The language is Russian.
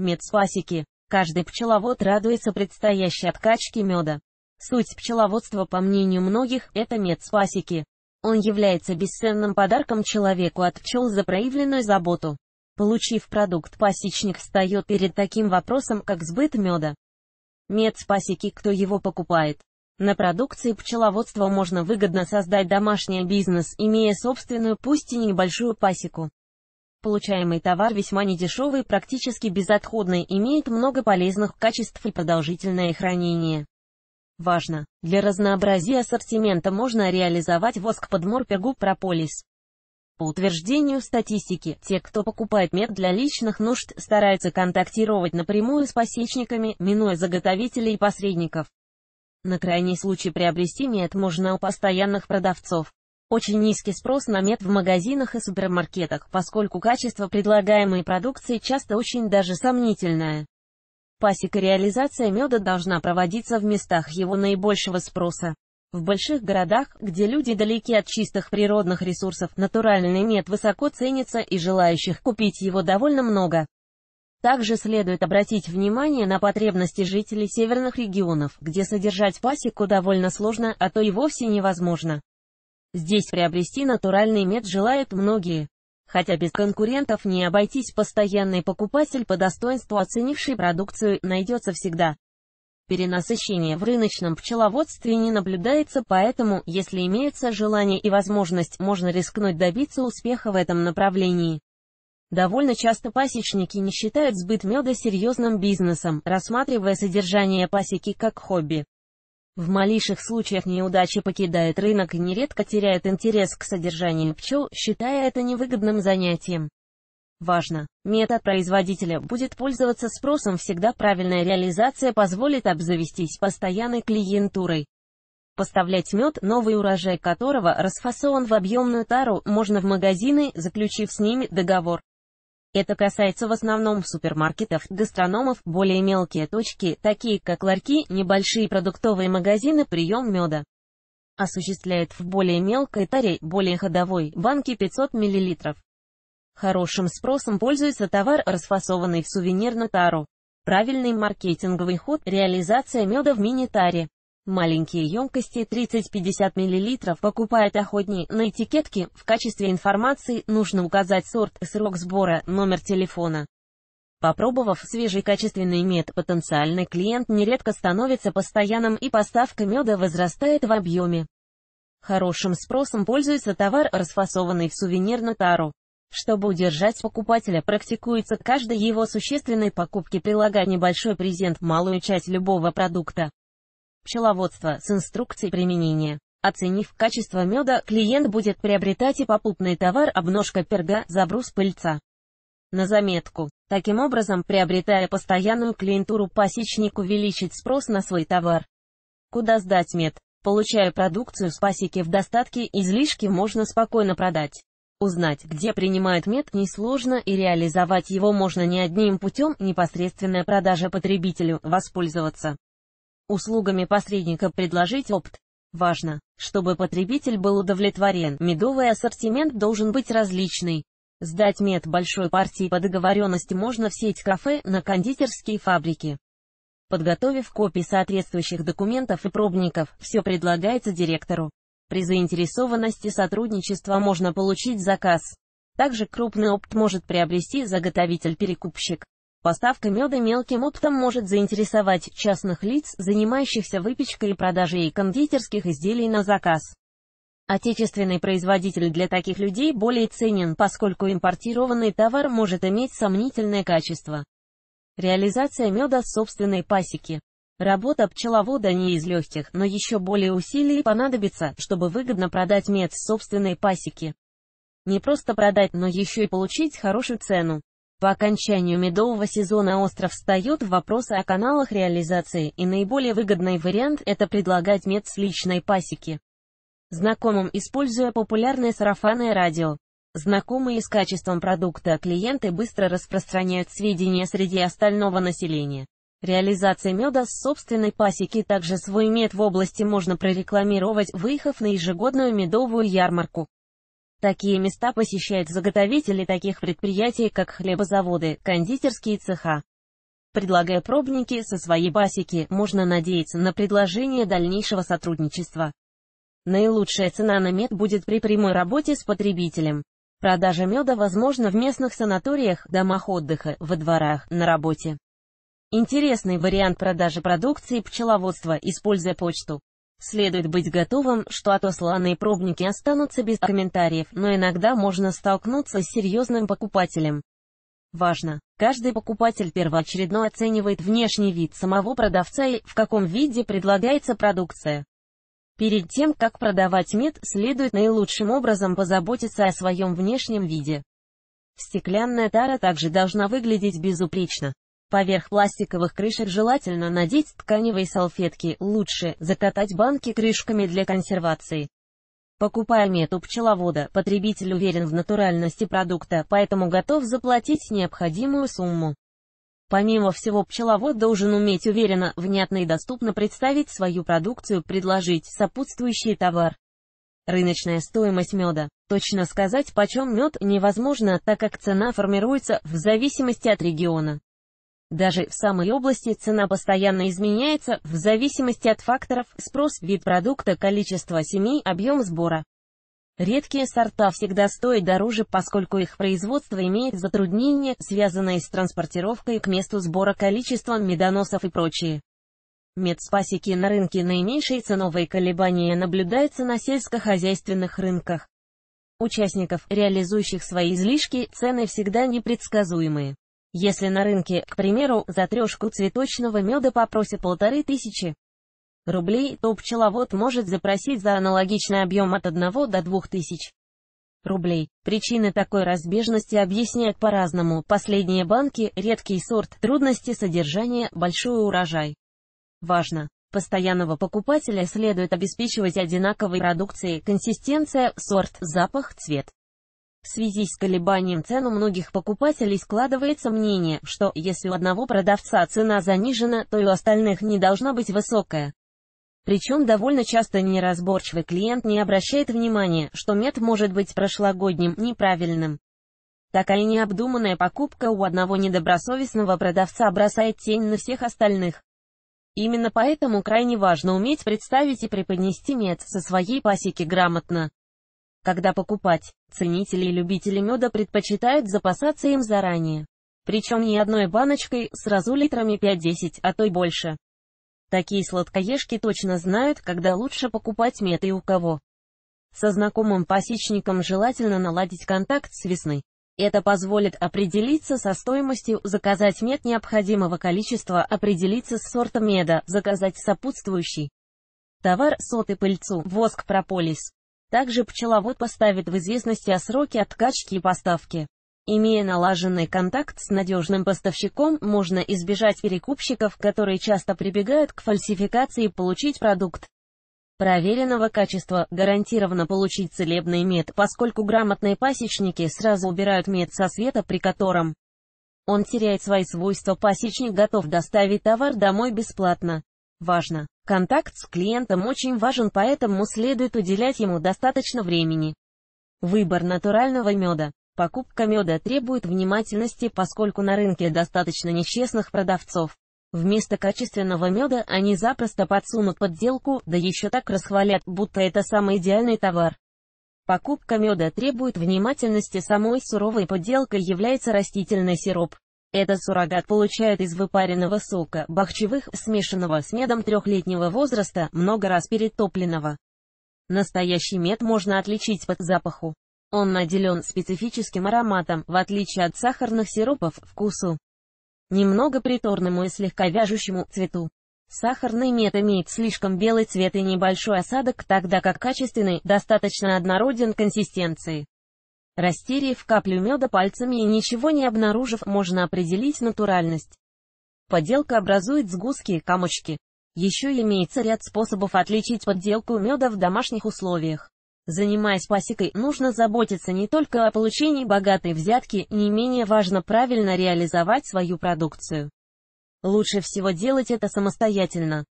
Медспасеки. Каждый пчеловод радуется предстоящей откачке меда. Суть пчеловодства, по мнению многих, это медспасеки. Он является бесценным подарком человеку от пчел за проявленную заботу. Получив продукт, пасечник встает перед таким вопросом, как сбыт меда. Медспасеки, кто его покупает. На продукции пчеловодства можно выгодно создать домашний бизнес, имея собственную, пусть и небольшую пасеку. Получаемый товар весьма недешевый, практически безотходный, имеет много полезных качеств и продолжительное хранение. Важно! Для разнообразия ассортимента можно реализовать воск под морпергу прополис. По утверждению статистики, те, кто покупает мед для личных нужд, стараются контактировать напрямую с посечниками, минуя заготовителей и посредников. На крайний случай приобрести мед можно у постоянных продавцов. Очень низкий спрос на мед в магазинах и супермаркетах, поскольку качество предлагаемой продукции часто очень даже сомнительное. Пасека реализация меда должна проводиться в местах его наибольшего спроса. В больших городах, где люди далеки от чистых природных ресурсов, натуральный мед высоко ценится и желающих купить его довольно много. Также следует обратить внимание на потребности жителей северных регионов, где содержать пасеку довольно сложно, а то и вовсе невозможно. Здесь приобрести натуральный мед желают многие. Хотя без конкурентов не обойтись, постоянный покупатель по достоинству оценивший продукцию найдется всегда. Перенасыщение в рыночном пчеловодстве не наблюдается, поэтому, если имеется желание и возможность, можно рискнуть добиться успеха в этом направлении. Довольно часто пасечники не считают сбыт меда серьезным бизнесом, рассматривая содержание пасеки как хобби. В малейших случаях неудача покидает рынок и нередко теряет интерес к содержанию пчел, считая это невыгодным занятием. Важно! Метод производителя будет пользоваться спросом всегда правильная реализация позволит обзавестись постоянной клиентурой. Поставлять мед, новый урожай которого расфасован в объемную тару, можно в магазины, заключив с ними договор. Это касается в основном супермаркетов, гастрономов, более мелкие точки, такие как ларьки, небольшие продуктовые магазины, прием меда осуществляет в более мелкой таре, более ходовой, банке 500 мл. Хорошим спросом пользуется товар, расфасованный в сувенирную тару. Правильный маркетинговый ход – реализация меда в мини-таре. Маленькие емкости 30-50 мл покупает охотник. На этикетке в качестве информации нужно указать сорт, срок сбора, номер телефона. Попробовав свежий качественный мед, потенциальный клиент нередко становится постоянным и поставка меда возрастает в объеме. Хорошим спросом пользуется товар, расфасованный в сувенирную тару. Чтобы удержать покупателя, практикуется к каждой его существенной покупке прилагать небольшой презент, малую часть любого продукта пчеловодства с инструкцией применения. Оценив качество меда, клиент будет приобретать и попутный товар обножка перга, забрус пыльца. На заметку. Таким образом, приобретая постоянную клиентуру, пасечник увеличит спрос на свой товар. Куда сдать мед? Получая продукцию с пасеки в достатке, излишки можно спокойно продать. Узнать, где принимают мед, несложно и реализовать его можно не одним путем непосредственная продажа потребителю, воспользоваться услугами посредника предложить опт. Важно, чтобы потребитель был удовлетворен. Медовый ассортимент должен быть различный. Сдать мед большой партии по договоренности можно в сеть кафе на кондитерские фабрики. Подготовив копии соответствующих документов и пробников, все предлагается директору. При заинтересованности сотрудничества можно получить заказ. Также крупный опт может приобрести заготовитель-перекупщик. Поставка меда мелким оптом может заинтересовать частных лиц, занимающихся выпечкой и продажей кондитерских изделий на заказ. Отечественный производитель для таких людей более ценен, поскольку импортированный товар может иметь сомнительное качество. Реализация меда с собственной пасеки. Работа пчеловода не из легких, но еще более усилий понадобится, чтобы выгодно продать мед с собственной пасеки. Не просто продать, но еще и получить хорошую цену. По окончанию медового сезона остров встает в вопросы о каналах реализации, и наиболее выгодный вариант – это предлагать мед с личной пасеки. Знакомым используя популярное сарафанное радио. Знакомые с качеством продукта клиенты быстро распространяют сведения среди остального населения. Реализация меда с собственной пасеки также свой мед в области можно прорекламировать, выехав на ежегодную медовую ярмарку. Такие места посещают заготовители таких предприятий, как хлебозаводы, кондитерские цеха. Предлагая пробники со своей басики, можно надеяться на предложение дальнейшего сотрудничества. Наилучшая цена на мед будет при прямой работе с потребителем. Продажа меда возможна в местных санаториях, домах отдыха, во дворах, на работе. Интересный вариант продажи продукции пчеловодства, используя почту. Следует быть готовым, что отосланные пробники останутся без комментариев, но иногда можно столкнуться с серьезным покупателем. Важно! Каждый покупатель первоочередно оценивает внешний вид самого продавца и в каком виде предлагается продукция. Перед тем, как продавать мед, следует наилучшим образом позаботиться о своем внешнем виде. Стеклянная тара также должна выглядеть безупречно. Поверх пластиковых крышек желательно надеть тканевые салфетки, лучше закатать банки крышками для консервации. Покупая мету пчеловода, потребитель уверен в натуральности продукта, поэтому готов заплатить необходимую сумму. Помимо всего, пчеловод должен уметь уверенно, внятно и доступно представить свою продукцию, предложить сопутствующий товар. Рыночная стоимость меда. Точно сказать, почем мед, невозможно, так как цена формируется в зависимости от региона. Даже в самой области цена постоянно изменяется, в зависимости от факторов спрос, вид продукта, количество семей, объем сбора. Редкие сорта всегда стоят дороже, поскольку их производство имеет затруднения, связанные с транспортировкой к месту сбора количеством медоносов и прочее. Медспасеки на рынке наименьшие ценовые колебания наблюдаются на сельскохозяйственных рынках. Участников, реализующих свои излишки, цены всегда непредсказуемые. Если на рынке, к примеру, за трешку цветочного меда попросят полторы тысячи рублей, то пчеловод может запросить за аналогичный объем от 1 до 2 тысяч рублей. Причины такой разбежности объясняют по-разному. Последние банки, редкий сорт, трудности содержания, большой урожай. Важно! Постоянного покупателя следует обеспечивать одинаковой продукцией, консистенция, сорт, запах, цвет. В связи с колебанием цен у многих покупателей складывается мнение, что если у одного продавца цена занижена, то и у остальных не должна быть высокая. Причем довольно часто неразборчивый клиент не обращает внимания, что мед может быть прошлогодним, неправильным. Такая необдуманная покупка у одного недобросовестного продавца бросает тень на всех остальных. Именно поэтому крайне важно уметь представить и преподнести мед со своей пасеки грамотно когда покупать. Ценители и любители меда предпочитают запасаться им заранее. Причем не одной баночкой, сразу литрами 5-10, а то и больше. Такие сладкоежки точно знают, когда лучше покупать мед и у кого. Со знакомым пасечником желательно наладить контакт с весны. Это позволит определиться со стоимостью, заказать мед необходимого количества, определиться с сортом меда, заказать сопутствующий товар соты пыльцу, воск прополис. Также пчеловод поставит в известность о сроке откачки и поставки. Имея налаженный контакт с надежным поставщиком, можно избежать перекупщиков, которые часто прибегают к фальсификации и получить продукт проверенного качества, гарантированно получить целебный мед, поскольку грамотные пасечники сразу убирают мед со света, при котором он теряет свои свойства, пасечник готов доставить товар домой бесплатно важно. Контакт с клиентом очень важен, поэтому следует уделять ему достаточно времени. Выбор натурального меда. Покупка меда требует внимательности, поскольку на рынке достаточно нечестных продавцов. Вместо качественного меда они запросто подсунут подделку, да еще так расхвалят, будто это самый идеальный товар. Покупка меда требует внимательности самой суровой подделкой является растительный сироп. Это суррогат получают из выпаренного сока бахчевых, смешанного с медом трехлетнего возраста, много раз перетопленного. Настоящий мед можно отличить по запаху. Он наделен специфическим ароматом, в отличие от сахарных сиропов, вкусу. Немного приторному и слегка вяжущему цвету. Сахарный мед имеет слишком белый цвет и небольшой осадок, тогда как качественный, достаточно однороден консистенции. Растерев каплю меда пальцами и ничего не обнаружив, можно определить натуральность. Подделка образует сгустки, камочки. Еще имеется ряд способов отличить подделку меда в домашних условиях. Занимаясь пасекой, нужно заботиться не только о получении богатой взятки, не менее важно правильно реализовать свою продукцию. Лучше всего делать это самостоятельно.